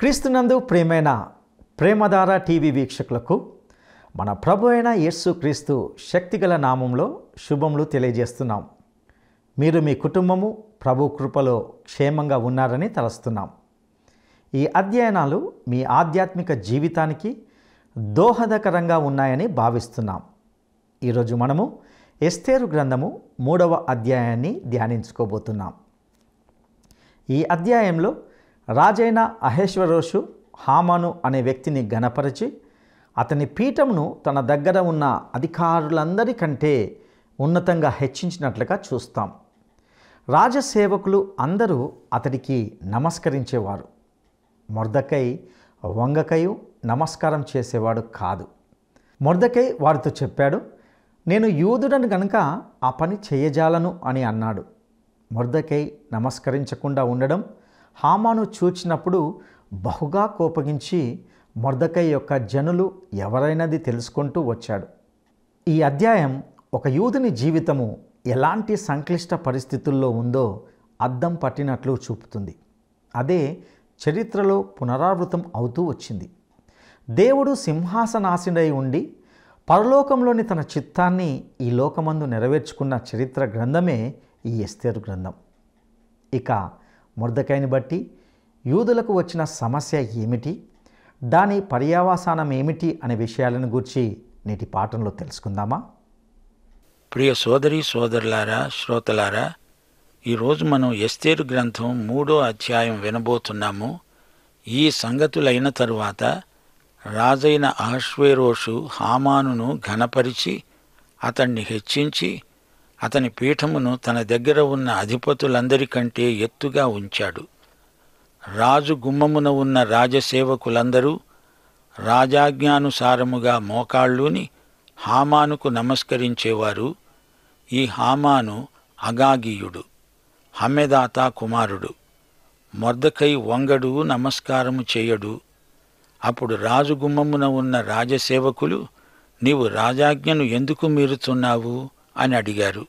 క్రీస్తునందు ప్రేమైన ప్రేమధార టీవీ వీక్షకులకు మన ప్రభు అయిన యేస్సు క్రీస్తు శక్తిగల నామంలో శుభములు తెలియజేస్తున్నాం మీరు మీ కుటుంబము ప్రభు కృపలో క్షేమంగా ఉన్నారని తలస్తున్నాం ఈ అధ్యయనాలు మీ ఆధ్యాత్మిక జీవితానికి దోహదకరంగా ఉన్నాయని భావిస్తున్నాం ఈరోజు మనము ఎస్తేరు గ్రంథము మూడవ అధ్యాయాన్ని ధ్యానించుకోబోతున్నాం ఈ అధ్యాయంలో రాజైన అహేశ్వరోషు హామాను అనే వ్యక్తిని గణపరిచి అతని పీఠంను తన దగ్గర ఉన్న అధికారులందరికంటే ఉన్నతంగా హెచ్చించినట్లుగా చూస్తాం రాజసేవకులు అందరూ అతడికి నమస్కరించేవారు మొర్దకై వంగకయు నమస్కారం చేసేవాడు కాదు మొర్దకై వారితో చెప్పాడు నేను యూదుడను గనుక ఆ పని చేయజాలను అని అన్నాడు మొర్దకై నమస్కరించకుండా ఉండడం హామాను చూచినప్పుడు బహుగా కోపగించి మొర్దకై యొక్క జనులు ఎవరైనది తెలుసుకుంటూ వచ్చాడు ఈ అధ్యాయం ఒక యూదుని జీవితము ఎలాంటి సంక్లిష్ట పరిస్థితుల్లో ఉందో అద్దం పట్టినట్లు చూపుతుంది అదే చరిత్రలో పునరావృతం అవుతూ వచ్చింది దేవుడు సింహాసనాశినై ఉండి పరలోకంలోని తన చిత్తాన్ని ఈ లోకమందు నెరవేర్చుకున్న చరిత్ర గ్రంథమే ఈ ఎస్తేరు గ్రంథం ఇక మురదకాయని బట్టి యూదులకు వచ్చిన సమస్య ఏమిటి దాని పర్యావసానం ఏమిటి అనే విషయాలను గురించి నేటి పాఠంలో తెలుసుకుందామా ప్రియ సోదరి సోదరులారా శ్రోతలారా ఈరోజు మనం ఎస్తేరు గ్రంథం మూడో అధ్యాయం వినబోతున్నాము ఈ సంగతులైన తరువాత రాజైన అహశ్వేరోషు హామానును ఘనపరిచి అతన్ని హెచ్చించి అతని పీఠమును తన దగ్గర ఉన్న అధిపతులందరికంటే ఎత్తుగా ఉంచాడు రాజు గుమ్మమున ఉన్న రాజసేవకులందరూ రాజాజ్ఞానుసారముగా మోకాళ్ళూని హామానుకు నమస్కరించేవారు ఈ హామాను అగాగియుడు హమెదాతా కుమారుడు మొర్దకై వంగడు నమస్కారము చేయడు అప్పుడు రాజు గుమ్మమున ఉన్న రాజసేవకులు నీవు రాజాజ్ఞను ఎందుకు మీరుతున్నావు అని అడిగారు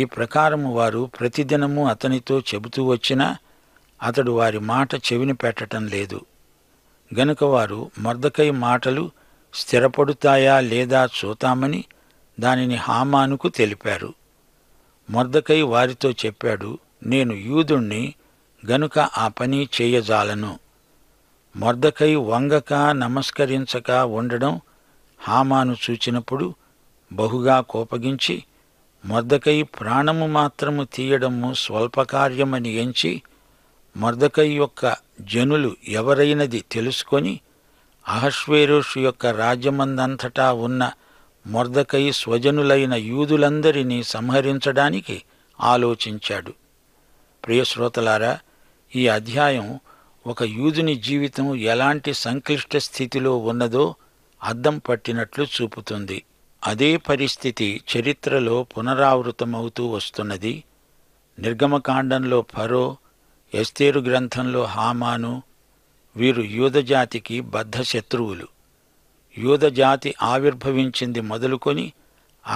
ఈ ప్రకారము వారు ప్రతిదినము అతనితో చెబుతూ వచ్చినా అతడు వారి మాట చెవిని పెట్టటం లేదు గనుక వారు మర్దకై మాటలు స్థిరపడుతాయా లేదా చూతామని దానిని హామానుకు తెలిపారు మర్దకై వారితో చెప్పాడు నేను యూదుణ్ణి గనుక ఆ పని చేయజాలను మర్దకై వంగక నమస్కరించక ఉండడం హామాను చూచినప్పుడు బహుగా కోపగించి మర్దకై ప్రాణము మాత్రము తీయడము స్వల్పకార్యమని ఎంచి మర్దకై యొక్క జనులు ఎవరైనది తెలుసుకొని అహశ్వేరుషు యొక్క రాజ్యమందంతటా ఉన్న మొర్దకై స్వజనులైన యూదులందరినీ సంహరించడానికి ఆలోచించాడు ప్రియశ్రోతలారా ఈ అధ్యాయం ఒక యూదుని జీవితం ఎలాంటి సంక్లిష్ట స్థితిలో ఉన్నదో అద్దం పట్టినట్లు చూపుతుంది అదే పరిస్థితి చరిత్రలో పునరావృతమవుతూ వస్తున్నది నిర్గమకాండంలో ఫరో ఎస్తేరు గ్రంథంలో హామాను వీరు యూదజాతికి బద్ధ శత్రువులు యూదజాతి ఆవిర్భవించింది మొదలుకొని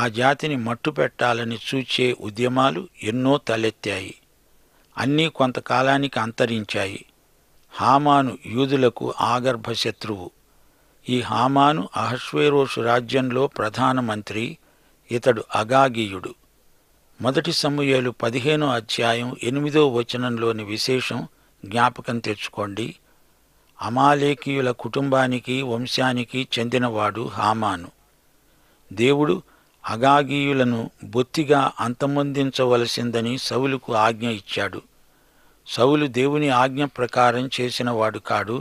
ఆ జాతిని మట్టుపెట్టాలని చూచే ఉద్యమాలు ఎన్నో తలెత్తాయి అన్నీ కొంతకాలానికి అంతరించాయి హామాను యూదులకు ఆగర్భ శత్రువు ఈ హామాను అహశ్వేరోషు రాజ్యంలో ప్రధానమంత్రి ఇతడు అగాగీయుడు మొదటి సమూయేలు పదిహేనో అధ్యాయం ఎనిమిదో వచనంలోని విశేషం జ్ఞాపకం తెచ్చుకోండి అమాలేకీయుల కుటుంబానికి వంశానికి చెందినవాడు హామాను దేవుడు అగాగీయులను బొత్తిగా అంతమొందించవలసిందని సవులుకు ఆజ్ఞ ఇచ్చాడు సవులు దేవుని ఆజ్ఞ ప్రకారం చేసినవాడు కాడు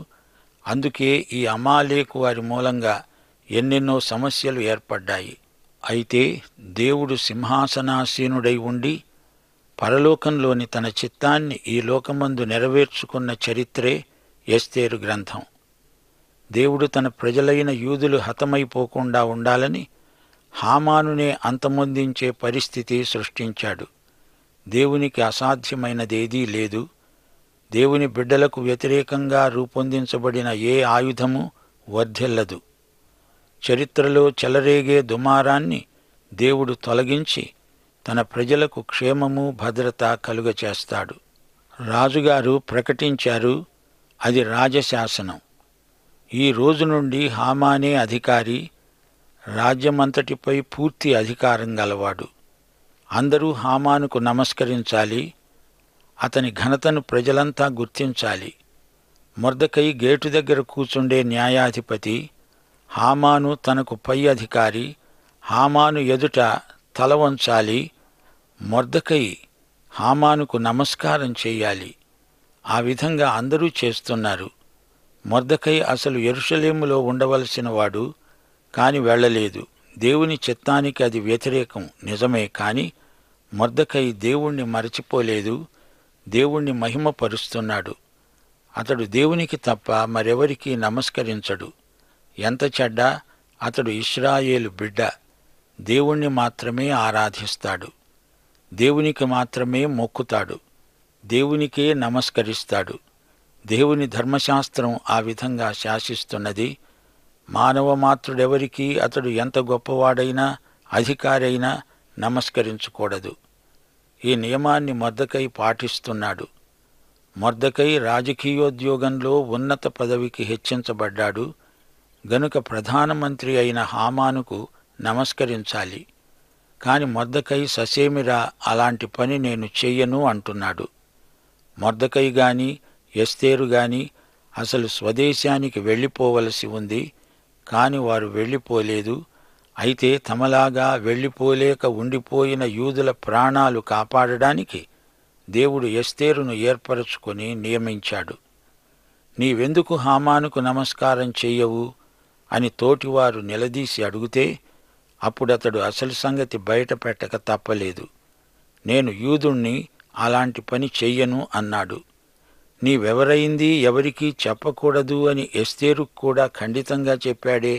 అందుకే ఈ అమాలేకు వారి మూలంగా ఎన్నెన్నో సమస్యలు ఏర్పడ్డాయి అయితే దేవుడు సింహాసనాసీనుడై ఉండి పరలోకంలోని తన చిత్తాన్ని ఈ లోకమందు నెరవేర్చుకున్న చరిత్రే ఎస్తేరు గ్రంథం దేవుడు తన ప్రజలైన యూదులు హతమైపోకుండా ఉండాలని హామానునే అంతమొందించే పరిస్థితి సృష్టించాడు దేవునికి అసాధ్యమైనదేదీ లేదు దేవుని బిడ్డలకు వ్యతిరేకంగా రూపొందించబడిన ఏ ఆయుధము వర్ధిల్లదు చరిత్రలో చెలరేగే దుమారాన్ని దేవుడు తొలగించి తన ప్రజలకు క్షేమము భద్రత కలుగచేస్తాడు రాజుగారు ప్రకటించారు అది రాజశాసనం ఈ రోజు నుండి హామానే అధికారి రాజ్యమంతటిపై పూర్తి అధికారం గలవాడు అందరూ హామానుకు నమస్కరించాలి అతని ఘనతను ప్రజలంతా గుర్తించాలి మొర్దకై గేటు దగ్గర కూచుండే న్యాయాధిపతి హామాను తనకు పై అధికారి హామాను ఎదుట తల వంచాలి మొర్దకై హామానుకు నమస్కారం చేయాలి ఆ విధంగా అందరూ చేస్తున్నారు మొర్దకై అసలు ఎరుషలేములో ఉండవలసిన వాడు కాని వెళ్ళలేదు దేవుని చిత్తానికి అది వ్యతిరేకం నిజమే కాని మొర్దకై దేవుణ్ణి మరచిపోలేదు దేవుణ్ణి మహిమపరుస్తున్నాడు అతడు దేవునికి తప్ప మరెవరికీ నమస్కరించడు ఎంత చెడ్డా అతడు ఇస్రాయేలు బిడ్డ దేవుణ్ణి మాత్రమే ఆరాధిస్తాడు దేవునికి మాత్రమే మొక్కుతాడు దేవునికే నమస్కరిస్తాడు దేవుని ధర్మశాస్త్రం ఆ విధంగా శాసిస్తున్నది మానవ మాతృడెవరికీ అతడు ఎంత గొప్పవాడైనా అధికారైనా నమస్కరించకూడదు ఈ నియమాన్ని మొద్దకై పాటిస్తున్నాడు మొద్దకై రాజకీయోద్యోగంలో ఉన్నత పదవికి హెచ్చించబడ్డాడు గనుక ప్రధానమంత్రి అయిన హామానుకు నమస్కరించాలి కాని మొద్దకై ససేమిరా అలాంటి పని నేను చెయ్యను అంటున్నాడు మొద్దకై గాని ఎస్తేరు గాని అసలు స్వదేశానికి వెళ్ళిపోవలసి ఉంది కాని వారు వెళ్ళిపోలేదు అయితే తమలాగా వెళ్ళిపోలేక ఉండిపోయిన యూదుల ప్రాణాలు కాపాడడానికి దేవుడు ఎస్తేరును ఏర్పరచుకొని నియమించాడు నీవెందుకు హామానుకు నమస్కారం చెయ్యవు అని తోటివారు నిలదీసి అడిగితే అప్పుడతడు అసలు సంగతి బయటపెట్టక తప్పలేదు నేను యూదుణ్ణి అలాంటి పని చెయ్యను అన్నాడు నీవెవరైంది ఎవరికీ చెప్పకూడదు అని ఎస్తేరుకు కూడా ఖండితంగా చెప్పాడే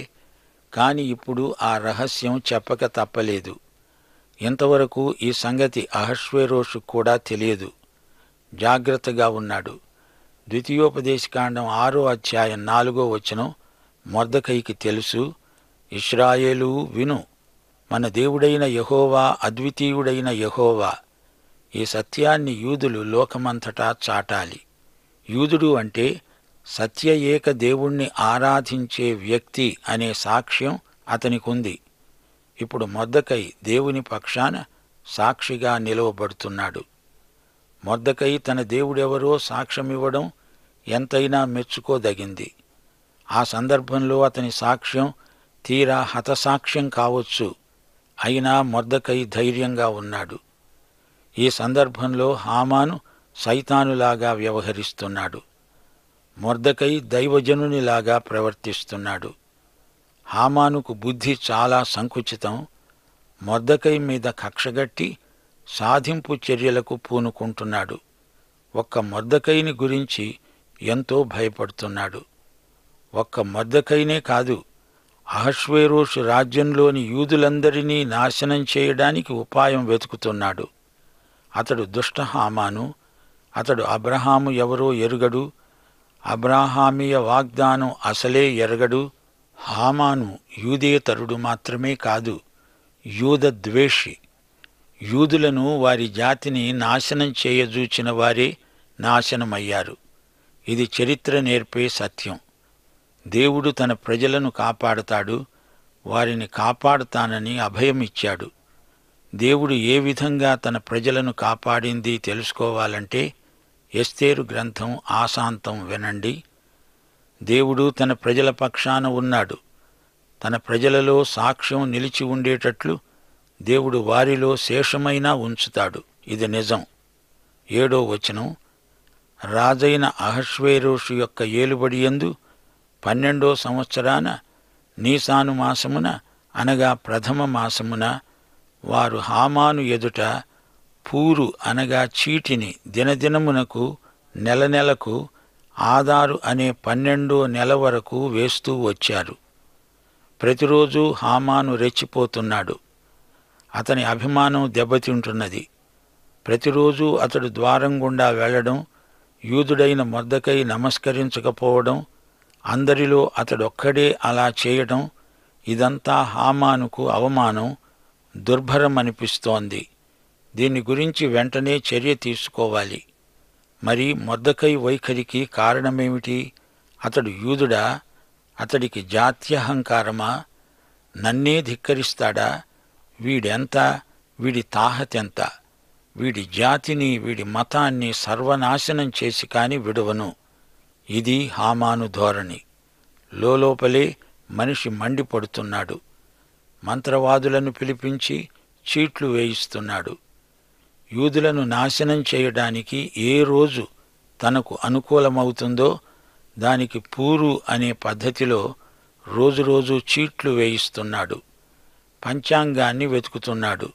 కాని ఇప్పుడు ఆ రహస్యం చెప్పక తప్పలేదు ఇంతవరకు ఈ సంగతి అహశ్వేరోషు కూడా తెలియదు జాగ్రత్తగా ఉన్నాడు ద్వితీయోపదేశకాండం ఆరో అధ్యాయం నాలుగో వచనం మొర్దకైకి తెలుసు ఇష్రాయేలు విను మన దేవుడైన యహోవా అద్వితీయుడైన యహోవా ఈ సత్యాన్ని యూదులు లోకమంతటా చాటాలి యూదుడు అంటే సత్య ఏక దేవుణ్ణి ఆరాధించే వ్యక్తి అనే సాక్ష్యం అతనికుంది ఇప్పుడు మొద్దకై దేవుని పక్షాన సాక్షిగా నిలవబడుతున్నాడు మొద్దకై తన దేవుడెవరో సాక్ష్యమివ్వడం ఎంతైనా మెచ్చుకోదగింది ఆ సందర్భంలో అతని సాక్ష్యం తీరా హతసాక్ష్యం కావచ్చు అయినా మొద్దకై ధైర్యంగా ఉన్నాడు ఈ సందర్భంలో హామాను సైతానులాగా వ్యవహరిస్తున్నాడు మొర్దకై దైవజనునిలాగా ప్రవర్తిస్తున్నాడు హామానుకు బుద్ధి చాలా సంకుచితం మొర్దకై మీద కక్షగట్టి సాధింపు చర్యలకు పూనుకుంటున్నాడు ఒక్క మొర్దకైని గురించి ఎంతో భయపడుతున్నాడు ఒక్క మొర్దకైనే కాదు అహశ్వేరోషు రాజ్యంలోని యూదులందరినీ నాశనం చేయడానికి ఉపాయం వెతుకుతున్నాడు అతడు దుష్ట హామాను అతడు అబ్రహాము ఎవరో ఎరుగడు అబ్రాహామీయ వాగ్దానం అసలే ఎరగడు హామాను యూదేతరుడు మాత్రమే కాదు యూద ద్వేషి యూదులను వారి జాతిని నాశనం చేయజూచిన వారే నాశనమయ్యారు ఇది చరిత్ర నేర్పే సత్యం దేవుడు తన ప్రజలను కాపాడతాడు వారిని కాపాడుతానని అభయమిచ్చాడు దేవుడు ఏ విధంగా తన ప్రజలను కాపాడింది తెలుసుకోవాలంటే ఎస్తేరు గ్రంథం ఆశాంతం వినండి దేవుడు తన ప్రజల పక్షాన ఉన్నాడు తన ప్రజలలో సాక్ష్యం నిలిచి ఉండేటట్లు దేవుడు వారిలో శేషమైనా ఉంచుతాడు ఇది నిజం ఏడో వచనం రాజైన అహశ్వేరోషు యొక్క ఏలుబడి ఎందు పన్నెండో సంవత్సరాన నీసాను మాసమున అనగా ప్రథమ మాసమున వారు హామాను ఎదుట పూరు అనగా చీటిని దినదినమునకు నెల నెలకు ఆధారు అనే పన్నెండో నెల వరకు వేస్తూ వచ్చారు ప్రతిరోజు హామాను రెచ్చిపోతున్నాడు అతని అభిమానం దెబ్బతింటున్నది ప్రతిరోజు అతడు ద్వారం గుండా వెళ్ళడం యూదుడైన మొద్దకై నమస్కరించకపోవడం అందరిలో అతడొక్కడే అలా చేయడం ఇదంతా హామానుకు అవమానం దుర్భరమనిపిస్తోంది దీని గురించి వెంటనే చర్య తీసుకోవాలి మరి మొద్దకై వైఖరికి కారణమేమిటి అతడు యూదుడా అతడికి జాత్యహంకారమా నన్నే ధిక్కరిస్తాడా వీడెంత వీడి తాహతెంత వీడి జాతిని వీడి మతాన్ని సర్వనాశనం చేసి కాని విడవను ఇది హామాను ధోరణి లోపలే మనిషి మండిపడుతున్నాడు మంత్రవాదులను పిలిపించి చీట్లు వేయిస్తున్నాడు యూదులను నాశనం చేయడానికి ఏ రోజు తనకు అనుకూలమవుతుందో దానికి పూరు అనే పద్ధతిలో రోజురోజు చీట్లు వేయిస్తున్నాడు పంచాంగాన్ని వెతుకుతున్నాడు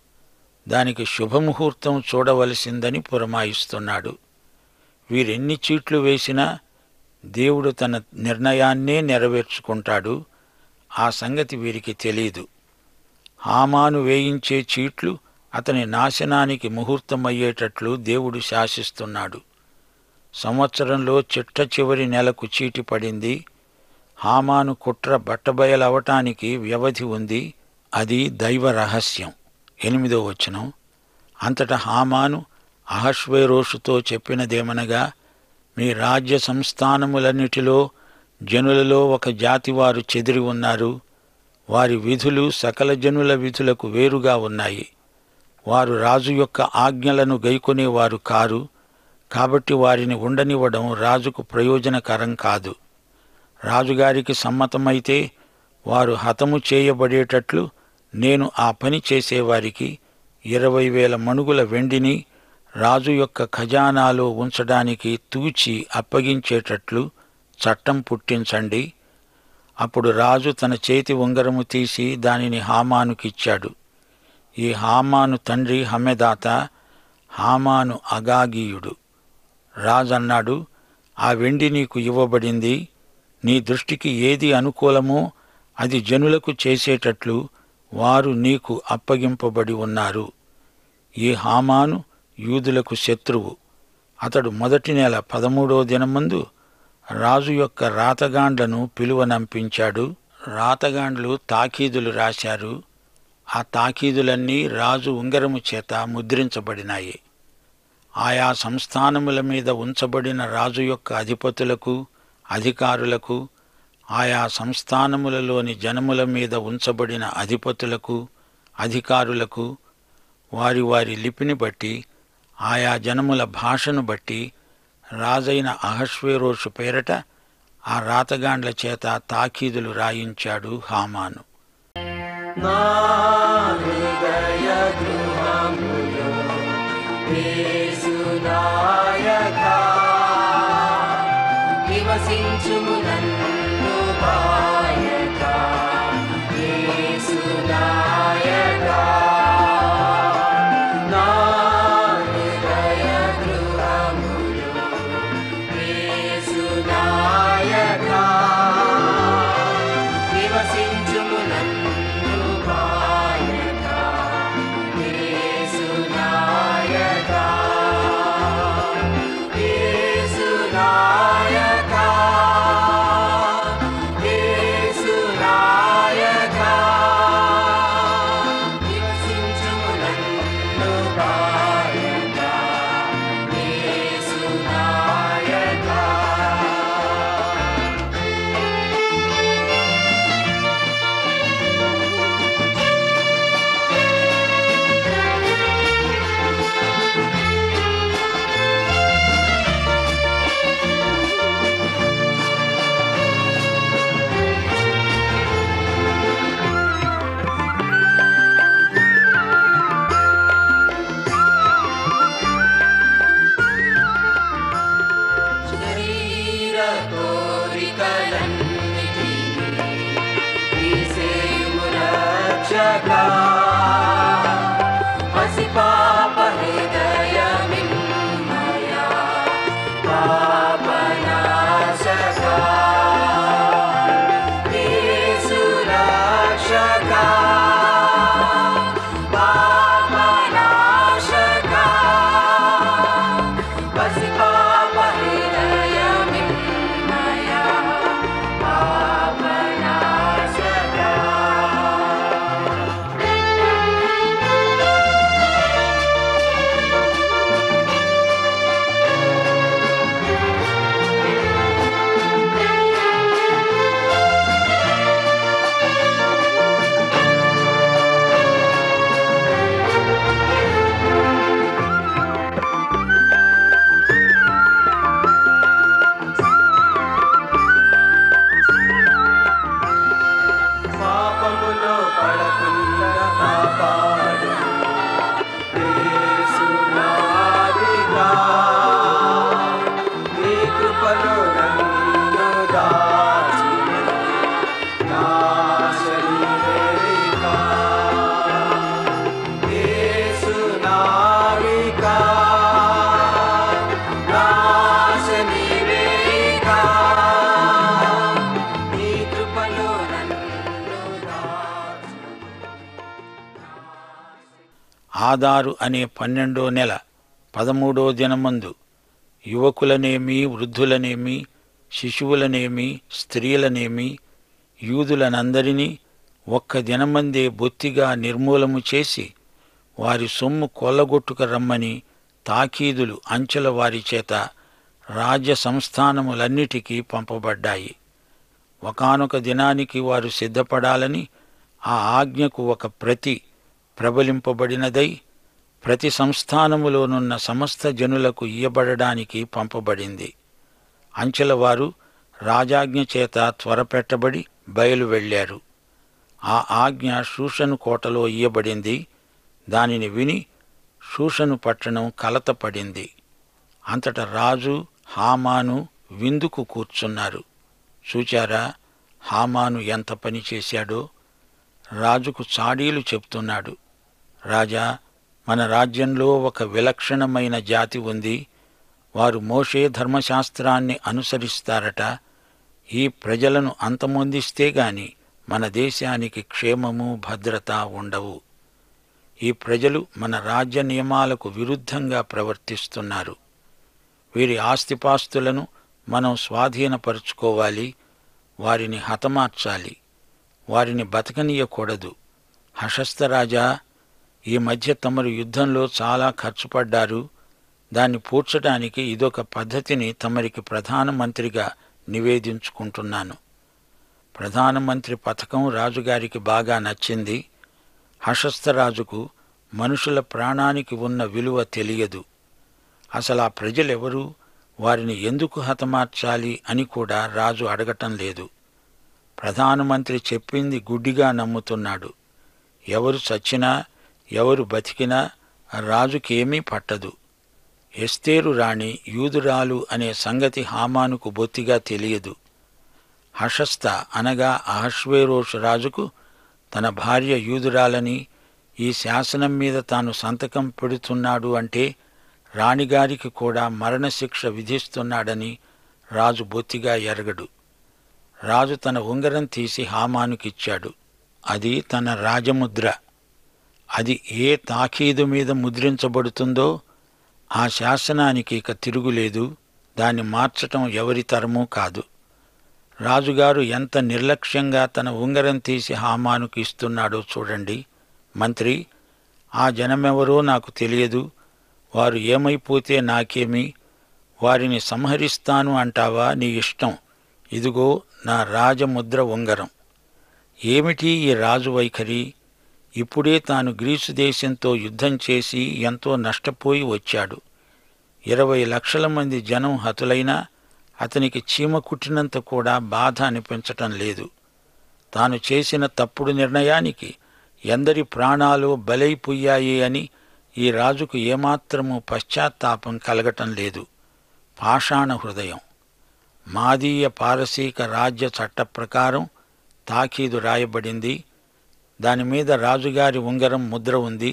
దానికి శుభముహూర్తం చూడవలసిందని పురమాయిస్తున్నాడు వీరెన్ని చీట్లు వేసినా దేవుడు తన నిర్ణయాన్నే నెరవేర్చుకుంటాడు ఆ సంగతి వీరికి తెలీదు హామాను వేయించే చీట్లు అతని నాశనానికి ముహూర్తమయ్యేటట్లు దేవుడు శాసిస్తున్నాడు సంవత్సరంలో చిట్ట చివరి నెలకు చీటి పడింది హామాను కుట్ర బట్టబయలవటానికి వ్యవధి ఉంది అది దైవ రహస్యం ఎనిమిదో వచనం అంతట హామాను అహశ్వేరోషుతో చెప్పినదేమనగా మీ రాజ్య సంస్థానములన్నిటిలో జనులలో ఒక జాతి వారు చెదిరి ఉన్నారు వారి విధులు సకల జనుల విధులకు వేరుగా ఉన్నాయి వారు రాజు యొక్క ఆజ్ఞలను గైకొనేవారు కారు కాబట్టి వారిని ఉండనివ్వడం రాజుకు ప్రయోజనకరం కాదు రాజుగారికి సమ్మతమైతే వారు హతము చేయబడేటట్లు నేను ఆ పని చేసేవారికి ఇరవై వేల మణుగుల వెండిని రాజు యొక్క ఖజానాలో ఉంచడానికి తూచి అప్పగించేటట్లు చట్టం పుట్టించండి అప్పుడు రాజు తన చేతి ఉంగరము తీసి దానిని హామానుకిచ్చాడు ఈ హామాను తండ్రి హమెదాత హామాను అగాగీయుడు రాజన్నాడు ఆ వెండి నీకు ఇవ్వబడింది నీ దృష్టికి ఏది అనుకూలమో అది జనులకు చేసేటట్లు వారు నీకు అప్పగింపబడి ఉన్నారు ఈ హామాను యూదులకు శత్రువు అతడు మొదటి నెల పదమూడో ముందు రాజు యొక్క రాతగాండ్లను పిలువనంపించాడు రాతగాండ్లు తాకీదులు రాశారు ఆ తాకీదులన్నీ రాజు ఉంగరము చేత ముద్రించబడినాయి ఆయా సంస్థానముల మీద ఉంచబడిన రాజు యొక్క అధిపతులకు అధికారులకు ఆయా సంస్థానములలోని జనముల మీద ఉంచబడిన అధిపతులకు అధికారులకు వారి వారి లిపిని బట్టి ఆయా జనముల భాషను బట్టి రాజైన అహశ్వేరోషు పేరట ఆ రాతగాండ్ల చేత తాకీదులు రాయించాడు హామాను Na hrdaya ఆదారు అనే పన్నెండో నెల పదమూడో దినమందు యువకులనేమి వృద్ధులనేమి శిశువులనేమి స్త్రీలనేమి యూదులనందరినీ ఒక్క దినమందే బొత్తిగా నిర్మూలము చేసి వారి సొమ్ము కొల్లగొట్టుక రమ్మని తాకీదులు అంచెల వారి చేత రాజ్య సంస్థానములన్నిటికీ పంపబడ్డాయి ఒకనొక దినానికి వారు సిద్ధపడాలని ఆ ఆజ్ఞకు ఒక ప్రతి ప్రబలింపబడినదై ప్రతి సంస్థానములోనున్న సమస్త జనులకు ఇయ్యబడడానికి పంపబడింది అంచెలవారు రాజాజ్ఞ చేత త్వరపెట్టబడి బయలు వెళ్ళారు ఆ ఆజ్ఞ శూషను కోటలో ఇయ్యబడింది దానిని విని శూషను పట్టణం కలతపడింది అంతట రాజు హామాను విందుకు కూర్చున్నారు చూచారా హామాను ఎంత పని చేశాడో రాజుకు చాడీలు చెప్తున్నాడు రాజా మన రాజ్యంలో ఒక విలక్షణమైన జాతి ఉంది వారు మోషే ధర్మశాస్త్రాన్ని అనుసరిస్తారట ఈ ప్రజలను అంతమొందిస్తే గాని మన దేశానికి క్షేమము భద్రత ఉండవు ఈ ప్రజలు మన రాజ్య నియమాలకు విరుద్ధంగా ప్రవర్తిస్తున్నారు వీరి ఆస్తిపాస్తులను మనం స్వాధీనపరుచుకోవాలి వారిని హతమార్చాలి వారిని బతకనీయకూడదు హశస్తరాజా ఈ మధ్య తమరు యుద్ధంలో చాలా ఖర్చు పడ్డారు దాన్ని పూడ్చడానికి ఇదొక పద్ధతిని తమరికి ప్రధానమంత్రిగా నివేదించుకుంటున్నాను ప్రధానమంత్రి పథకం రాజుగారికి బాగా నచ్చింది హషస్థరాజుకు మనుషుల ప్రాణానికి ఉన్న విలువ తెలియదు అసలు ఆ ప్రజలెవరూ వారిని ఎందుకు హతమార్చాలి అని కూడా రాజు అడగటం లేదు ప్రధానమంత్రి చెప్పింది గుడ్డిగా నమ్ముతున్నాడు ఎవరు చచ్చినా ఎవరు బతికినా రాజుకేమీ పట్టదు ఎస్తేరు రాణి యూదురాలు అనే సంగతి హామానుకు బొత్తిగా తెలియదు హషస్త అనగా అహశ్వేరోష్ రాజుకు తన భార్య యూదురాలని ఈ శాసనం మీద తాను సంతకం పెడుతున్నాడు అంటే రాణిగారికి కూడా మరణశిక్ష విధిస్తున్నాడని రాజు బొత్తిగా ఎరగడు రాజు తన ఉంగరం తీసి హామానుకిచ్చాడు అది తన రాజముద్ర అది ఏ తాఖీదు మీద ముద్రించబడుతుందో ఆ శాసనానికి ఇక తిరుగులేదు దాన్ని మార్చటం ఎవరి తరమూ కాదు రాజుగారు ఎంత నిర్లక్ష్యంగా తన ఉంగరం తీసి హామానుకి ఇస్తున్నాడో చూడండి మంత్రి ఆ జనమెవరో నాకు తెలియదు వారు ఏమైపోతే నాకేమి వారిని సంహరిస్తాను అంటావా నీ ఇష్టం ఇదిగో నా రాజముద్ర ఉంగరం ఏమిటి ఈ రాజు వైఖరి ఇప్పుడే తాను గ్రీసు దేశంతో యుద్ధం చేసి ఎంతో నష్టపోయి వచ్చాడు ఇరవై లక్షల మంది జనం హతులైనా అతనికి చీమ కుట్టినంత కూడా బాధ అనిపించటం లేదు తాను చేసిన తప్పుడు నిర్ణయానికి ఎందరి ప్రాణాలు బలైపోయాయి అని ఈ రాజుకు ఏమాత్రము పశ్చాత్తాపం కలగటం లేదు పాషాణ హృదయం మాదీయ పారసీక రాజ్య చట్ట ప్రకారం తాకీదు రాయబడింది దాని మీద రాజుగారి ఉంగరం ముద్ర ఉంది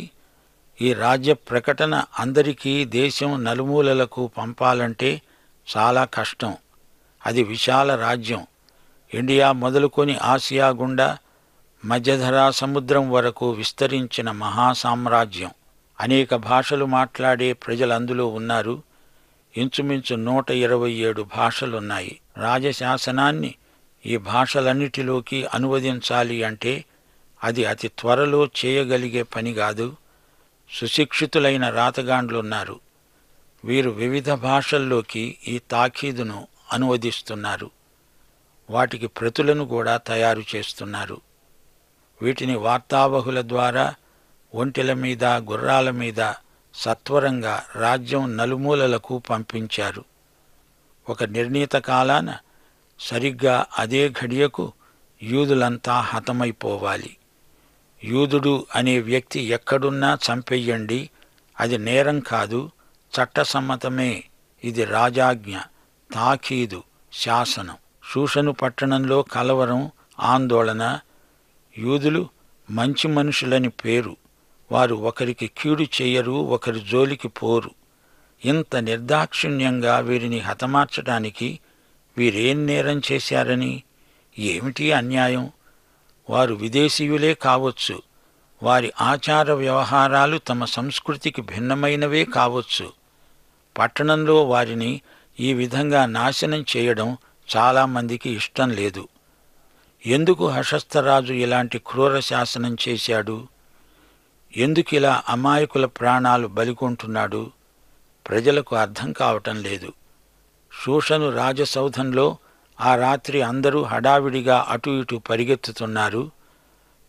ఈ రాజ్య ప్రకటన అందరికీ దేశం నలుమూలలకు పంపాలంటే చాలా కష్టం అది విశాల రాజ్యం ఇండియా మొదలుకొని ఆసియా గుండా మధ్యధరా సముద్రం వరకు విస్తరించిన మహాసామ్రాజ్యం అనేక భాషలు మాట్లాడే ప్రజలు అందులో ఉన్నారు ఇంచుమించు నూట ఇరవై ఏడు భాషలున్నాయి రాజశాసనాన్ని ఈ భాషలన్నిటిలోకి అనువదించాలి అంటే అది అతి త్వరలో చేయగలిగే పని కాదు సుశిక్షితులైన రాతగాండ్లున్నారు వీరు వివిధ భాషల్లోకి ఈ తాఖీదును అనువదిస్తున్నారు వాటికి ప్రతులను కూడా తయారు చేస్తున్నారు వీటిని వార్తావహుల ద్వారా ఒంటెల మీద గుర్రాల మీద సత్వరంగా రాజ్యం నలుమూలలకు పంపించారు ఒక నిర్ణీత కాలాన సరిగ్గా అదే ఘడియకు యూదులంతా హతమైపోవాలి యూదుడు అనే వ్యక్తి ఎక్కడున్నా చంపెయ్యండి అది నేరం కాదు చట్టసమ్మతమే ఇది రాజాజ్ఞ తాఖీదు శాసనం శూషను పట్టణంలో కలవరం ఆందోళన యూదులు మంచి మనుషులని పేరు వారు ఒకరికి కీడు చేయరు ఒకరి జోలికి పోరు ఇంత నిర్దాక్షిణ్యంగా వీరిని హతమార్చడానికి వీరేం నేరం చేశారని ఏమిటి అన్యాయం వారు విదేశీయులే కావచ్చు వారి ఆచార వ్యవహారాలు తమ సంస్కృతికి భిన్నమైనవే కావచ్చు పట్టణంలో వారిని ఈ విధంగా నాశనం చేయడం చాలామందికి ఇష్టం లేదు ఎందుకు హషస్థరాజు ఇలాంటి క్రూర శాసనం చేశాడు ఎందుకిలా అమాయకుల ప్రాణాలు బలికొంటున్నాడు ప్రజలకు అర్థం కావటం లేదు షూషను రాజసౌధంలో ఆ రాత్రి అందరూ హడావిడిగా అటు ఇటు పరిగెత్తుతున్నారు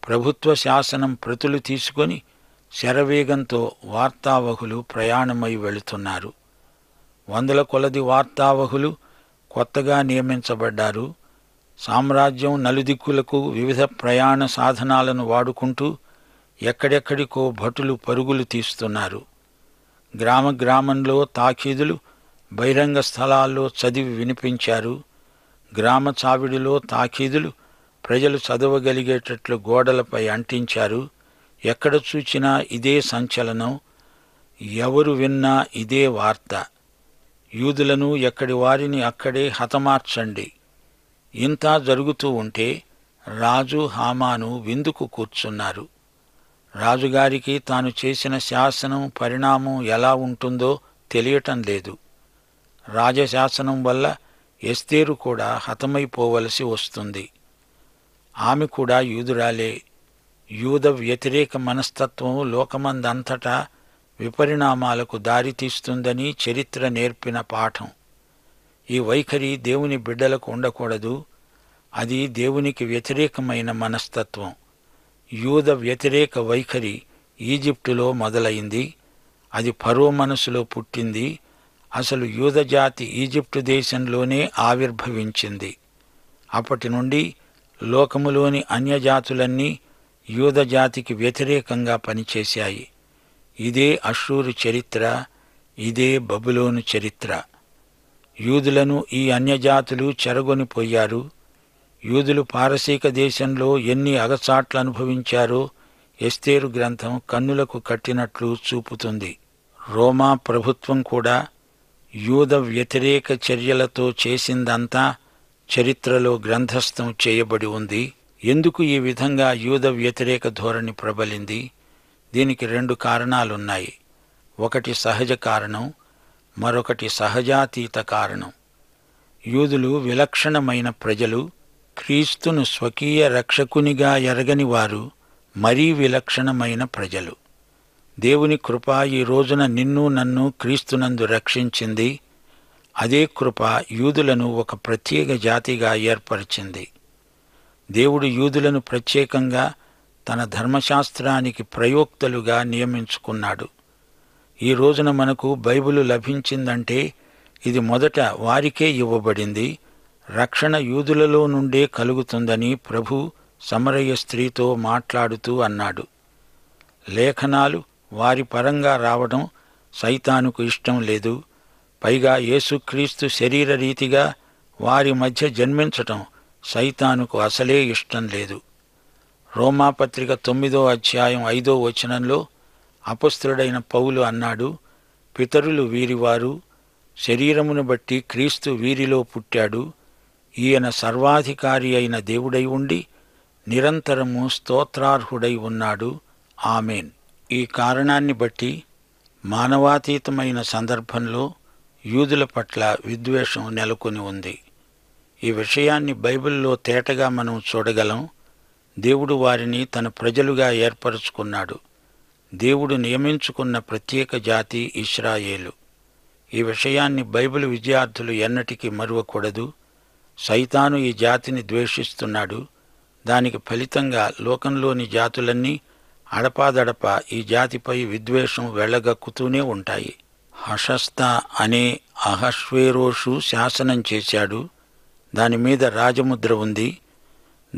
ప్రభుత్వ శాసనం ప్రతులు తీసుకొని శరవేగంతో వార్తావహులు ప్రయాణమై వెళుతున్నారు వందల కొలది వార్తావహులు కొత్తగా నియమించబడ్డారు సామ్రాజ్యం నలుదిక్కులకు వివిధ ప్రయాణ సాధనాలను వాడుకుంటూ ఎక్కడెక్కడికో భటులు పరుగులు తీస్తున్నారు గ్రామ గ్రామంలో తాఖీదులు బహిరంగ స్థలాల్లో చదివి వినిపించారు గ్రామ చావిడిలో తాకీదులు ప్రజలు చదవగలిగేటట్లు గోడలపై అంటించారు ఎక్కడ చూచినా ఇదే సంచలనం ఎవరు విన్నా ఇదే వార్త యూదులను ఎక్కడి వారిని అక్కడే హతమార్చండి ఇంత జరుగుతూ ఉంటే రాజు హామాను విందుకు కూర్చున్నారు రాజుగారికి తాను చేసిన శాసనం పరిణామం ఎలా ఉంటుందో తెలియటం లేదు రాజశాసనం వల్ల ఎస్తేరు కూడా హతమైపోవలసి వస్తుంది ఆమె కూడా యూదురాలే యూద వ్యతిరేక మనస్తత్వం లోకమందంతటా విపరిణామాలకు దారితీస్తుందని చరిత్ర నేర్పిన పాఠం ఈ వైఖరి దేవుని బిడ్డలకు ఉండకూడదు అది దేవునికి వ్యతిరేకమైన మనస్తత్వం యూద వ్యతిరేక వైఖరి ఈజిప్టులో మొదలైంది అది ఫరో మనసులో పుట్టింది అసలు యూదజాతి ఈజిప్టు దేశంలోనే ఆవిర్భవించింది అప్పటి నుండి లోకములోని అన్యజాతులన్నీ యూదజాతికి వ్యతిరేకంగా పనిచేశాయి ఇదే అషూరు చరిత్ర ఇదే బబులోను చరిత్ర యూదులను ఈ అన్యజాతులు చెరగొనిపోయారు యూదులు పారసీక దేశంలో ఎన్ని అగచాట్లు అనుభవించారో ఎస్తేరు గ్రంథం కన్నులకు కట్టినట్లు చూపుతుంది రోమా ప్రభుత్వం కూడా యూద వ్యతిరేక చర్యలతో చేసిందంతా చరిత్రలో గ్రంథస్థం చేయబడి ఉంది ఎందుకు ఈ విధంగా యూద వ్యతిరేక ధోరణి ప్రబలింది దీనికి రెండు కారణాలున్నాయి ఒకటి సహజ కారణం మరొకటి సహజాతీత కారణం యూదులు విలక్షణమైన ప్రజలు క్రీస్తును స్వకీయ రక్షకునిగా ఎరగని వారు మరీ విలక్షణమైన ప్రజలు దేవుని కృప ఈ రోజున నిన్ను నన్ను క్రీస్తునందు రక్షించింది అదే కృప యూదులను ఒక ప్రత్యేక జాతిగా ఏర్పరిచింది దేవుడు యూదులను ప్రత్యేకంగా తన ధర్మశాస్త్రానికి ప్రయోక్తలుగా నియమించుకున్నాడు ఈ రోజున మనకు బైబిలు లభించిందంటే ఇది మొదట వారికే ఇవ్వబడింది రక్షణ యూదులలో నుండే కలుగుతుందని ప్రభు సమరయ్య స్త్రీతో మాట్లాడుతూ అన్నాడు లేఖనాలు వారి పరంగా రావడం సైతానుకు ఇష్టం లేదు పైగా యేసుక్రీస్తు శరీర రీతిగా వారి మధ్య జన్మించటం సైతానుకు అసలే ఇష్టం లేదు రోమాపత్రిక తొమ్మిదో అధ్యాయం ఐదో వచనంలో అపస్తుడైన పౌలు అన్నాడు పితరులు వీరివారు శరీరమును బట్టి క్రీస్తు వీరిలో పుట్టాడు ఈయన సర్వాధికారి అయిన దేవుడై ఉండి నిరంతరము స్తోత్రార్హుడై ఉన్నాడు ఆమెన్ ఈ కారణాన్ని బట్టి మానవాతీతమైన సందర్భంలో యూదుల పట్ల విద్వేషం నెలకొని ఉంది ఈ విషయాన్ని బైబిల్లో తేటగా మనం చూడగలం దేవుడు వారిని తన ప్రజలుగా ఏర్పరచుకున్నాడు దేవుడు నియమించుకున్న ప్రత్యేక జాతి ఇస్రాయేలు ఈ విషయాన్ని బైబిల్ విద్యార్థులు ఎన్నటికీ మరువకూడదు సైతాను ఈ జాతిని ద్వేషిస్తున్నాడు దానికి ఫలితంగా లోకంలోని జాతులన్నీ అడపాదడపా ఈ జాతిపై విద్వేషం వెళ్ళగక్కుతూనే ఉంటాయి హషస్త అనే అహశ్వేరోషు శాసనం చేశాడు దానిమీద రాజముద్ర ఉంది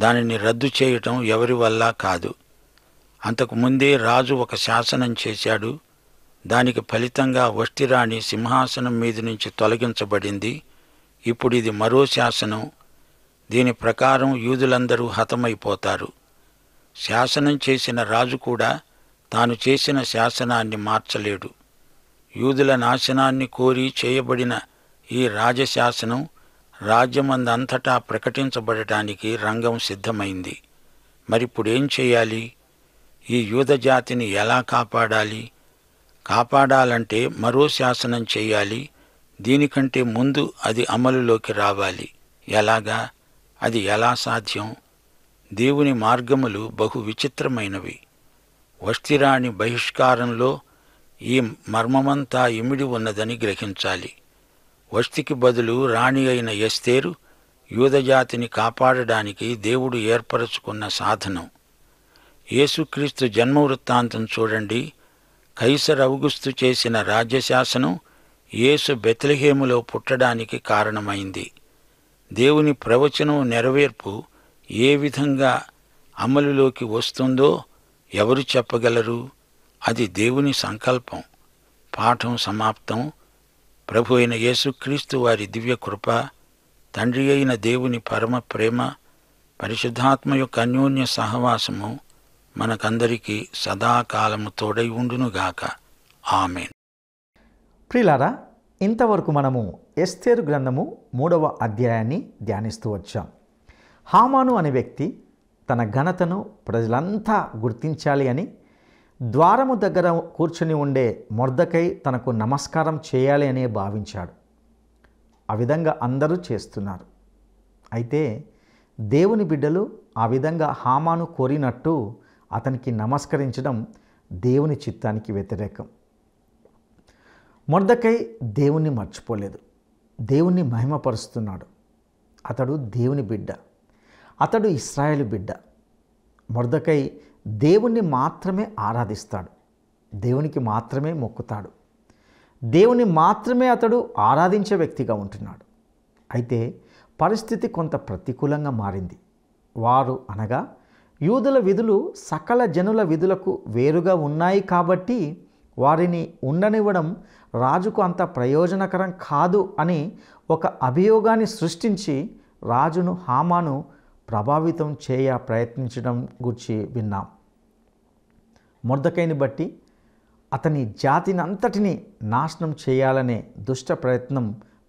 దానిని రద్దు చేయటం ఎవరి వల్ల కాదు అంతకుముందే రాజు ఒక శాసనం చేశాడు దానికి ఫలితంగా వష్టిరాణి సింహాసనం మీద నుంచి తొలగించబడింది ఇప్పుడు ఇది మరో శాసనం దీని ప్రకారం యూదులందరూ హతమైపోతారు శాసనం చేసిన రాజు కూడా తాను చేసిన శాసనాన్ని మార్చలేడు యూదుల నాశనాన్ని కోరి చేయబడిన ఈ రాజశాసనం రాజ్యమందంతటా ప్రకటించబడటానికి రంగం సిద్ధమైంది మరిప్పుడేం చేయాలి ఈ యూదజాతిని ఎలా కాపాడాలి కాపాడాలంటే మరో శాసనం చేయాలి దీనికంటే ముందు అది అమలులోకి రావాలి ఎలాగా అది ఎలా సాధ్యం దేవుని మార్గములు బహు విచిత్రమైనవి వస్తిరాణి బహిష్కారంలో ఈ మర్మమంతా ఇమిడి ఉన్నదని గ్రహించాలి వస్తికి బదులు రాణి అయిన ఎస్తేరు యూదజాతిని కాపాడడానికి దేవుడు ఏర్పరచుకున్న సాధనం యేసుక్రీస్తు జన్మవృత్తాంతం చూడండి కైసర్ అవుగుస్తు చేసిన రాజ్యశాసనం యేసు బెత్లహేములో పుట్టడానికి కారణమైంది దేవుని ప్రవచనం నెరవేర్పు ఏ విధంగా అమలులోకి వస్తుందో ఎవరు చెప్పగలరు అది దేవుని సంకల్పం పాఠం సమాప్తం ప్రభు అయిన యేసుక్రీస్తు వారి దివ్య కృప తండ్రి అయిన దేవుని పరమ ప్రేమ పరిశుద్ధాత్మ యొక్క అన్యోన్య సహవాసము మనకందరికీ సదాకాలము తోడై ఉండునుగాక ఆమెన్ ప్రిలారా ఇంతవరకు మనము ఎస్తేరు గ్రంథము మూడవ అధ్యాయాన్ని ధ్యానిస్తూ వచ్చాం హామాను అనే వ్యక్తి తన ఘనతను ప్రజలంతా గుర్తించాలి అని ద్వారము దగ్గర కూర్చుని ఉండే మొర్దకై తనకు నమస్కారం చేయాలి అనే భావించాడు ఆ విధంగా అందరూ చేస్తున్నారు అయితే దేవుని బిడ్డలు ఆ విధంగా హామాను కోరినట్టు అతనికి నమస్కరించడం దేవుని చిత్తానికి వ్యతిరేకం మొర్దకై దేవుణ్ణి మర్చిపోలేదు దేవుణ్ణి మహిమపరుస్తున్నాడు అతడు దేవుని బిడ్డ అతడు ఇస్రాయేల్ బిడ్డ మొరదకై దేవుణ్ణి మాత్రమే ఆరాధిస్తాడు దేవునికి మాత్రమే మొక్కుతాడు దేవుని మాత్రమే అతడు ఆరాధించే వ్యక్తిగా ఉంటున్నాడు అయితే పరిస్థితి కొంత ప్రతికూలంగా మారింది వారు అనగా యూదుల విధులు సకల జనుల విధులకు వేరుగా ఉన్నాయి కాబట్టి వారిని ఉండనివ్వడం రాజుకు అంత ప్రయోజనకరం కాదు అని ఒక అభియోగాన్ని సృష్టించి రాజును హామాను ప్రభావితం చేయ ప్రయత్నించడం గురించి విన్నాం మొర్దకైని బట్టి అతని జాతిని అంతటినీ నాశనం చేయాలనే దుష్ట ప్రయత్నం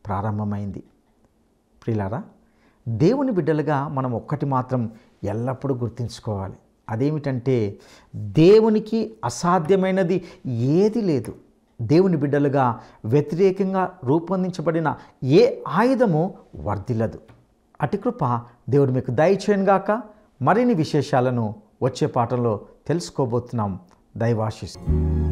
ప్రారంభమైంది ప్రిలారా దేవుని బిడ్డలుగా మనం ఒక్కటి మాత్రం ఎల్లప్పుడూ గుర్తుంచుకోవాలి అదేమిటంటే దేవునికి అసాధ్యమైనది ఏది లేదు దేవుని బిడ్డలుగా వ్యతిరేకంగా రూపొందించబడిన ఏ ఆయుధము వర్ధిల్లదు అటి కృప దేవుడు మీకు గాక మరిన్ని విశేషాలను వచ్చే పాఠంలో తెలుసుకోబోతున్నాం దైవాశిస్తున్నాం